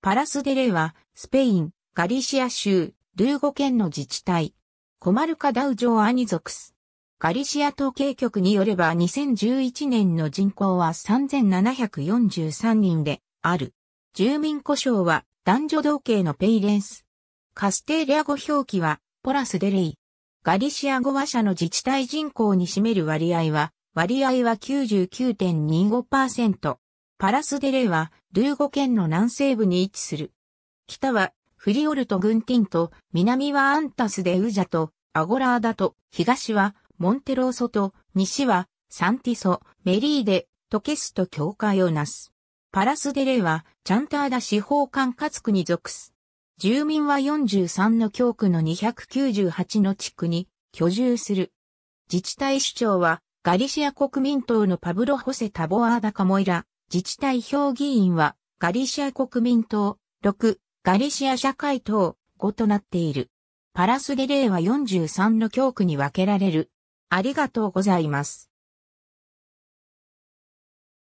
パラスデレは、スペイン、ガリシア州、ルーゴ県の自治体。コマルカダウジョアニ属す。ガリシア統計局によれば2011年の人口は3743人である。住民故障は男女同系のペイレンス。カステーリア語表記はポラスデレイ。ガリシア語話者の自治体人口に占める割合は、割合は99.25%。パラスデレは、ルーゴ県の南西部に位置する。北は、フリオルト・グンティンと、南はアンタスデ・ウジャと、アゴラーダと、東は、モンテローソと、西は、サンティソ、メリーデ、トケスと境界をなす。パラスデレは、チャンターダ司法管轄区に属す。住民は43の教区の298の地区に居住する。自治体首長は、ガリシア国民党のパブロ・ホセ・タボアーダ・カモイラ、自治体評議員は、ガリシア国民党、6、ガリシア社会党、5となっている。パラスゲレーは43の教区に分けられる。ありがとうございます。